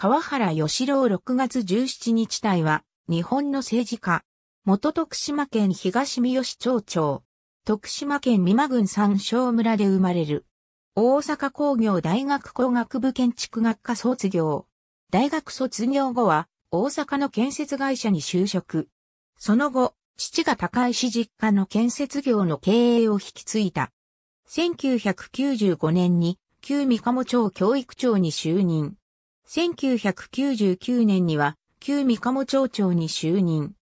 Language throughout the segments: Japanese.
川原義郎6月17日隊は、日本の政治家。元徳島県東三好町長。徳島県美馬郡三省村で生まれる。大阪工業大学工学部建築学科卒業。大学卒業後は、大阪の建設会社に就職。その後、父が高石実家の建設業の経営を引き継いだ。1995年に、旧三鴨町教育長に就任。1999年には、旧三鴨町長に就任。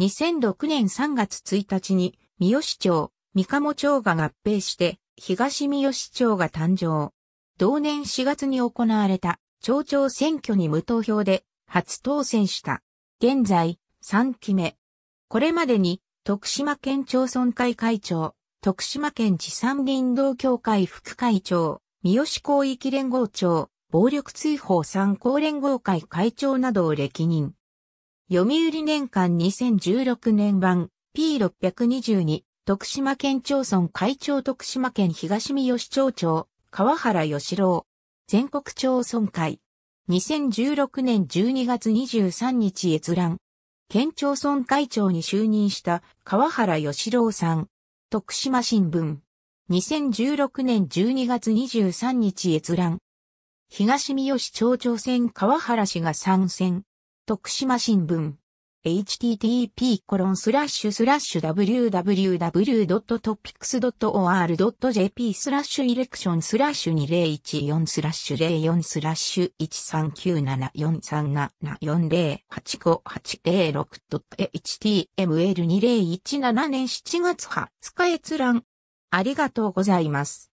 2006年3月1日に、三好町、三鴨町が合併して、東三好町が誕生。同年4月に行われた町長選挙に無投票で初当選した。現在、3期目。これまでに、徳島県町村会会長、徳島県地産林道協会副会長、三好広域連合長、暴力追放参考連合会会長などを歴任。読売年間2016年版 P622 徳島県町村会長徳島県東三吉町長川原義郎全国町村会2016年12月23日閲覧県町村会長に就任した川原義郎さん徳島新聞2016年12月23日閲覧東三好町長選川原氏が参戦。徳島新聞。http コロンスラッシュスラッシュ www.topics.or.jp スラッシュイレクションスラッシュ2014スラッシュ04スラッシュ 1397437408586.html2017 年7月20日閲覧。ありがとうございます。